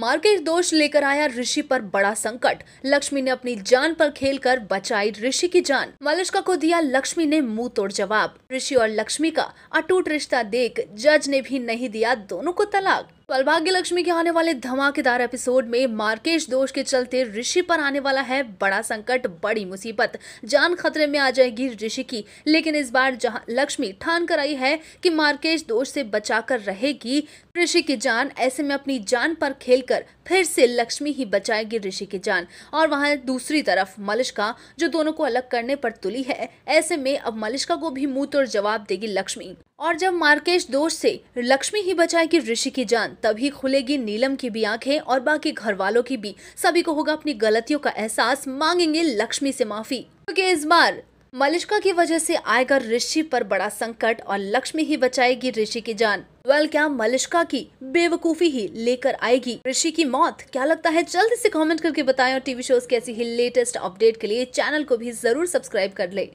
market दोष लेकर आया ऋषि पर बड़ा संकट लक्ष्मी ने अपनी जान पर खेलकर बचाई ऋषि की जान मलिश्का को दिया लक्ष्मी ने मुंह तोड़ जवाब ऋषि और लक्ष्मी का अटूट रिश्ता देख जज ने भी नहीं दिया दोनों को तलाक भाग्य लक्ष्मी के आने वाले धमाकेदार एपिसोड में मार्केश दोष के चलते ऋषि पर आने वाला है बड़ा संकट बड़ी मुसीबत जान खतरे में आ जाएगी ऋषि की लेकिन इस बार जहां लक्ष्मी ठान कर आई है कि मार्केश दोष से बचाकर रहेगी ऋषि की जान ऐसे में अपनी जान पर खेलकर फिर से लक्ष्मी ही बचाएगी ऋषि की जान और वहां दूसरी तरफ मलिश्का जो दोनों को अलग करने पर तुली है ऐसे में अब मलिश्का को भी मुंह तोड़ जवाब देगी लक्ष्मी और जब मार्केश दोष से लक्ष्मी ही बचाएगी ऋषि की जान तभी खुलेगी नीलम की भी आंखें और बाकी घर वालों की भी सभी को होगा अपनी गलतियों का एहसास मांगेंगे लक्ष्मी से माफी क्योंकि इस बार मलिश्का की वजह से आएगा ऋषि पर बड़ा संकट और लक्ष्मी ही बचाएगी ऋषि की जान वेल क्या मलिश्का की बेवकूफी ही लेकर आएगी ऋषि की मौत क्या लगता है जल्द से कमेंट करके बताएं और टीवी शोज के ऐसी ही लेटेस्ट अपडेट के लिए चैनल को भी जरूर सब्सक्राइब कर ले